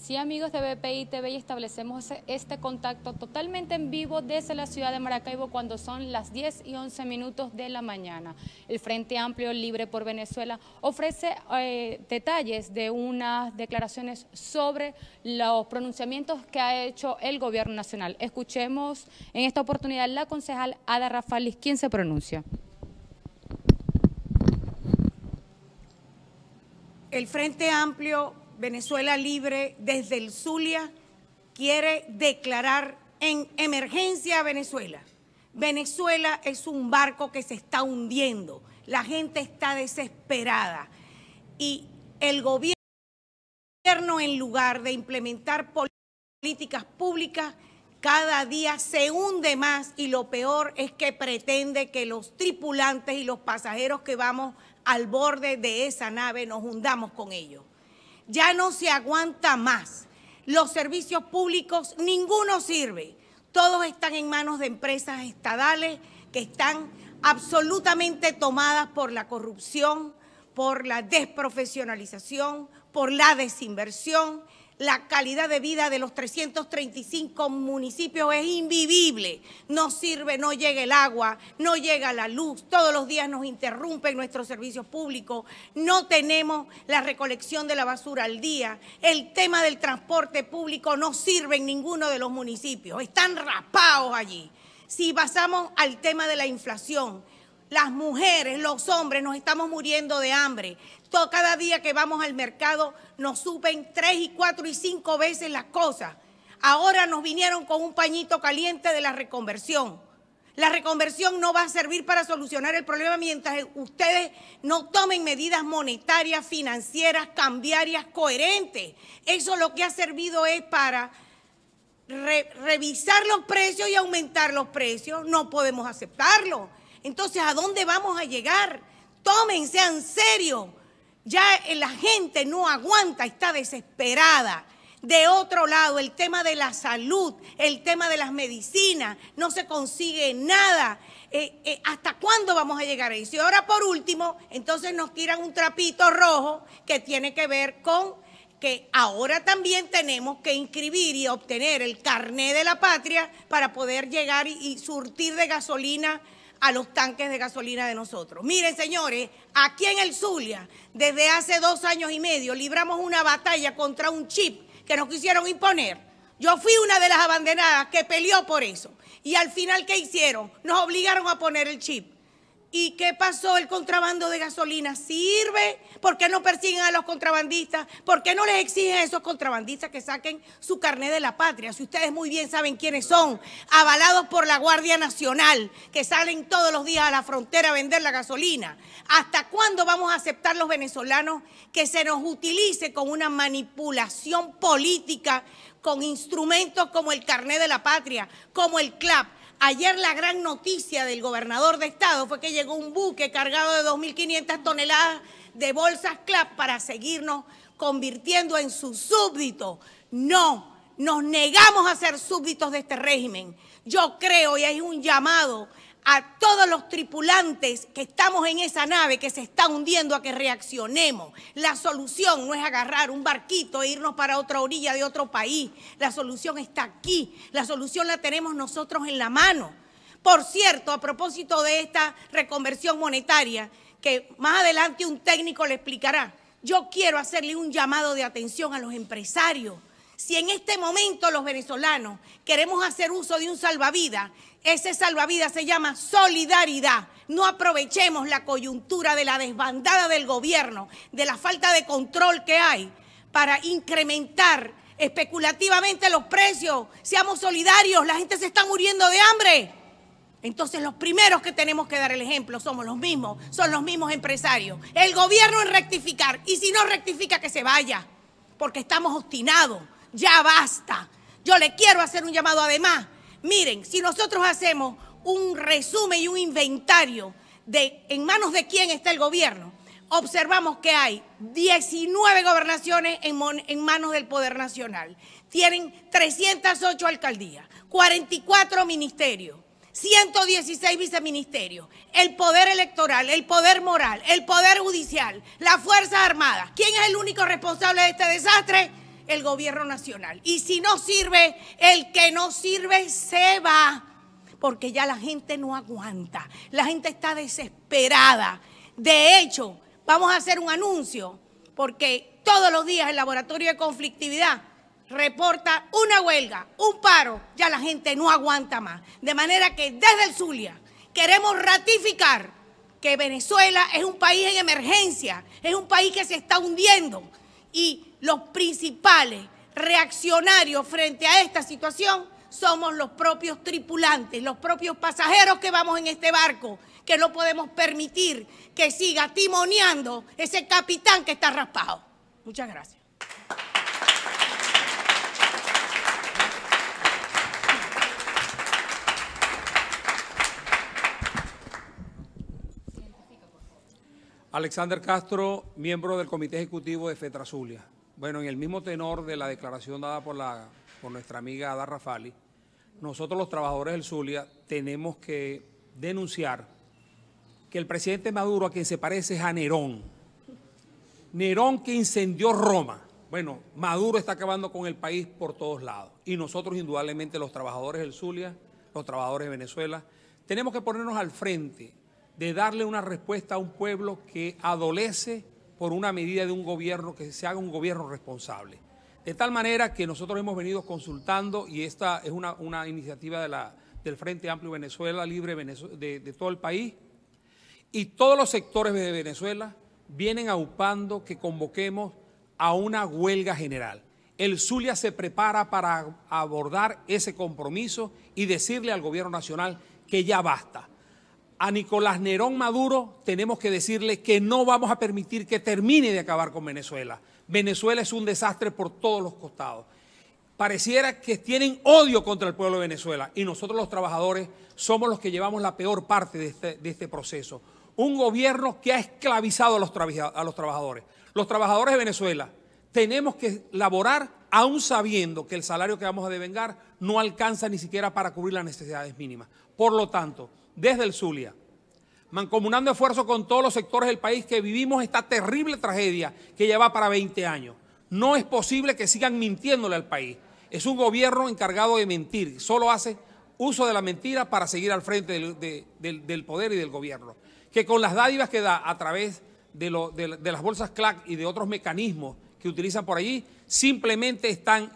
Sí, amigos de BPI TV, establecemos este contacto totalmente en vivo desde la ciudad de Maracaibo cuando son las 10 y 11 minutos de la mañana. El Frente Amplio Libre por Venezuela ofrece eh, detalles de unas declaraciones sobre los pronunciamientos que ha hecho el gobierno nacional. Escuchemos en esta oportunidad la concejal Ada Rafalis, quien se pronuncia. El Frente Amplio Venezuela Libre desde el Zulia quiere declarar en emergencia a Venezuela. Venezuela es un barco que se está hundiendo, la gente está desesperada y el gobierno en lugar de implementar políticas públicas cada día se hunde más y lo peor es que pretende que los tripulantes y los pasajeros que vamos al borde de esa nave nos hundamos con ellos ya no se aguanta más. Los servicios públicos, ninguno sirve. Todos están en manos de empresas estadales que están absolutamente tomadas por la corrupción, por la desprofesionalización, por la desinversión la calidad de vida de los 335 municipios es invivible. No sirve, no llega el agua, no llega la luz, todos los días nos interrumpen nuestros servicios públicos, no tenemos la recolección de la basura al día, el tema del transporte público no sirve en ninguno de los municipios, están rapados allí. Si pasamos al tema de la inflación, las mujeres, los hombres nos estamos muriendo de hambre cada día que vamos al mercado nos suben tres y cuatro y cinco veces las cosas. Ahora nos vinieron con un pañito caliente de la reconversión. La reconversión no va a servir para solucionar el problema mientras ustedes no tomen medidas monetarias, financieras, cambiarias, coherentes. Eso lo que ha servido es para revisar los precios y aumentar los precios. No podemos aceptarlo. Entonces, ¿a dónde vamos a llegar? Tómense en serio. Ya la gente no aguanta, está desesperada. De otro lado, el tema de la salud, el tema de las medicinas, no se consigue nada. Eh, eh, ¿Hasta cuándo vamos a llegar a eso? Y ahora por último, entonces nos tiran un trapito rojo que tiene que ver con que ahora también tenemos que inscribir y obtener el carné de la patria para poder llegar y surtir de gasolina a los tanques de gasolina de nosotros. Miren, señores, aquí en el Zulia, desde hace dos años y medio, libramos una batalla contra un chip que nos quisieron imponer. Yo fui una de las abandonadas que peleó por eso. Y al final, ¿qué hicieron? Nos obligaron a poner el chip. ¿Y qué pasó? El contrabando de gasolina sirve. ¿Por qué no persiguen a los contrabandistas? ¿Por qué no les exigen a esos contrabandistas que saquen su carnet de la patria? Si ustedes muy bien saben quiénes son, avalados por la Guardia Nacional, que salen todos los días a la frontera a vender la gasolina. ¿Hasta cuándo vamos a aceptar los venezolanos que se nos utilice con una manipulación política, con instrumentos como el carnet de la patria, como el CLAP? Ayer la gran noticia del gobernador de estado fue que llegó un buque cargado de 2.500 toneladas de bolsas CLAP para seguirnos convirtiendo en sus súbditos. No, nos negamos a ser súbditos de este régimen. Yo creo y hay un llamado a todos los tripulantes que estamos en esa nave que se está hundiendo a que reaccionemos. La solución no es agarrar un barquito e irnos para otra orilla de otro país. La solución está aquí. La solución la tenemos nosotros en la mano. Por cierto, a propósito de esta reconversión monetaria, que más adelante un técnico le explicará, yo quiero hacerle un llamado de atención a los empresarios. Si en este momento los venezolanos queremos hacer uso de un salvavidas, ese salvavidas se llama solidaridad. No aprovechemos la coyuntura de la desbandada del gobierno, de la falta de control que hay para incrementar especulativamente los precios. Seamos solidarios, la gente se está muriendo de hambre. Entonces los primeros que tenemos que dar el ejemplo somos los mismos, son los mismos empresarios. El gobierno en rectificar y si no rectifica que se vaya, porque estamos obstinados, ya basta. Yo le quiero hacer un llamado además Miren, si nosotros hacemos un resumen y un inventario de en manos de quién está el gobierno, observamos que hay 19 gobernaciones en, en, manos del Poder Nacional. Tienen 308 alcaldías, 44 ministerios, 116 viceministerios, el poder electoral, el poder moral, el poder judicial, las Fuerzas Armadas. ¿Quién es el único responsable de este desastre? el gobierno nacional. Y si no sirve, el que no sirve se va, porque ya la gente no aguanta, la gente está desesperada. De hecho, vamos a hacer un anuncio, porque todos los días el laboratorio de conflictividad reporta una huelga, un paro, ya la gente no aguanta más. De manera que desde el Zulia queremos ratificar que Venezuela es un país en emergencia, es un país que se está hundiendo y los principales reaccionarios frente a esta situación somos los propios tripulantes, los propios pasajeros que vamos en este barco, que no podemos permitir que siga timoneando ese capitán que está raspado. Muchas gracias. Alexander Castro, miembro del Comité Ejecutivo de zulia bueno, en el mismo tenor de la declaración dada por, la, por nuestra amiga Ada Rafali, nosotros los trabajadores del Zulia tenemos que denunciar que el presidente Maduro a quien se parece es a Nerón. Nerón que incendió Roma. Bueno, Maduro está acabando con el país por todos lados. Y nosotros, indudablemente, los trabajadores del Zulia, los trabajadores de Venezuela, tenemos que ponernos al frente de darle una respuesta a un pueblo que adolece por una medida de un gobierno, que se haga un gobierno responsable. De tal manera que nosotros hemos venido consultando, y esta es una, iniciativa de la, del Frente Amplio Venezuela, libre de, de todo el país, y todos los sectores de Venezuela vienen aupando que convoquemos a una huelga general. El Zulia se prepara para abordar ese compromiso y decirle al gobierno nacional que ya basta a Nicolás Nerón Maduro tenemos que decirle que no vamos a permitir que termine de acabar con Venezuela. Venezuela es un desastre por todos los costados. Pareciera que tienen odio contra el pueblo de Venezuela y nosotros los trabajadores somos los que llevamos la peor parte de este, este proceso. Un gobierno que ha esclavizado a los, a los trabajadores. Los trabajadores de Venezuela tenemos que laborar aún sabiendo que el salario que vamos a devengar no alcanza ni siquiera para cubrir las necesidades mínimas. Por lo tanto, desde el Zulia, mancomunando esfuerzos con todos los sectores del país que vivimos esta terrible tragedia que lleva para 20 años. No es posible que sigan mintiéndole al país. Es un gobierno encargado de mentir, solo hace uso de la mentira para seguir al frente del, poder y del gobierno. Que con las dádivas que da a través de, de las bolsas CLAC y de otros mecanismos que utilizan por allí, simplemente están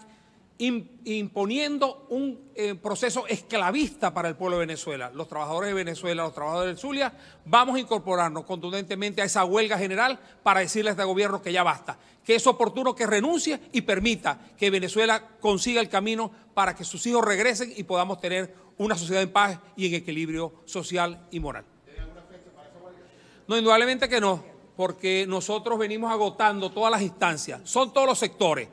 imponiendo un eh, proceso esclavista para el pueblo de Venezuela. Los trabajadores de Venezuela, los trabajadores de Zulia, vamos a incorporarnos contundentemente a esa huelga general para decirle a este gobierno que ya basta, que es oportuno que renuncie y permita que Venezuela consiga el camino para que sus hijos regresen y podamos tener una sociedad en paz y en equilibrio social y moral. No, indudablemente que no, porque nosotros venimos agotando todas las instancias, son todos los sectores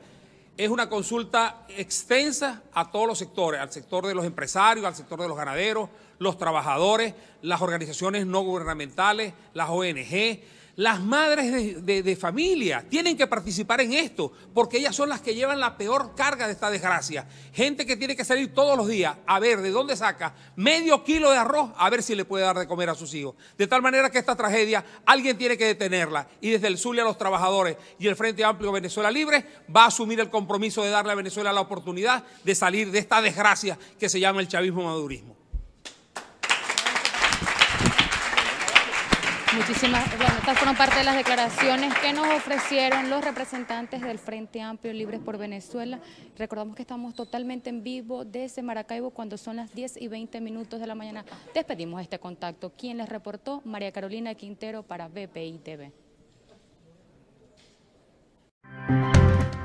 es una consulta extensa a todos los sectores, al sector de los empresarios, al sector de los ganaderos, los trabajadores, las organizaciones no gubernamentales, las ONG, las madres de, familia tienen que participar en esto, porque ellas son las que llevan la peor carga de esta desgracia. Gente que tiene que salir todos los días a ver de dónde saca medio kilo de arroz, a ver si le puede dar de comer a sus hijos. De tal manera que esta tragedia, alguien tiene que detenerla. Y desde el Zulia, los trabajadores y el Frente Amplio Venezuela Libre va a asumir el compromiso de darle a Venezuela la oportunidad de salir de esta desgracia que se llama el chavismo madurismo. Muchísimas, bueno, estas fueron parte de las declaraciones que nos ofrecieron los representantes del Frente Amplio Libres por Venezuela. Recordamos que estamos totalmente en vivo desde Maracaibo cuando son las 10 y 20 minutos de la mañana. Despedimos este contacto. ¿Quién les reportó, María Carolina Quintero para BPI TV.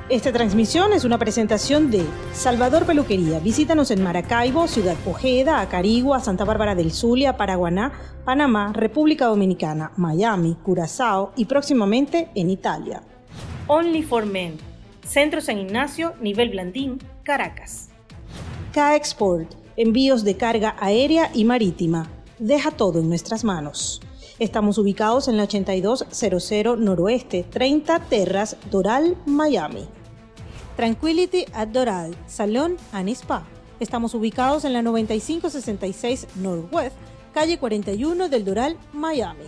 Esta transmisión es una presentación de Salvador Peluquería. Visítanos en Maracaibo, Ciudad Ojeda, Acarigua, Santa Bárbara del Zulia, Paraguaná, Panamá, República Dominicana, Miami, Curazao y próximamente en Italia. Only for Men, Centro San Ignacio, Nivel Blandín, Caracas. K-Export, envíos de carga aérea y marítima. Deja todo en nuestras manos. Estamos ubicados en la 8200 Noroeste, 30 Terras, Doral, Miami. Tranquility at Doral, Salón and Spa. Estamos ubicados en la 9566 Northwest, calle 41 del Doral, Miami.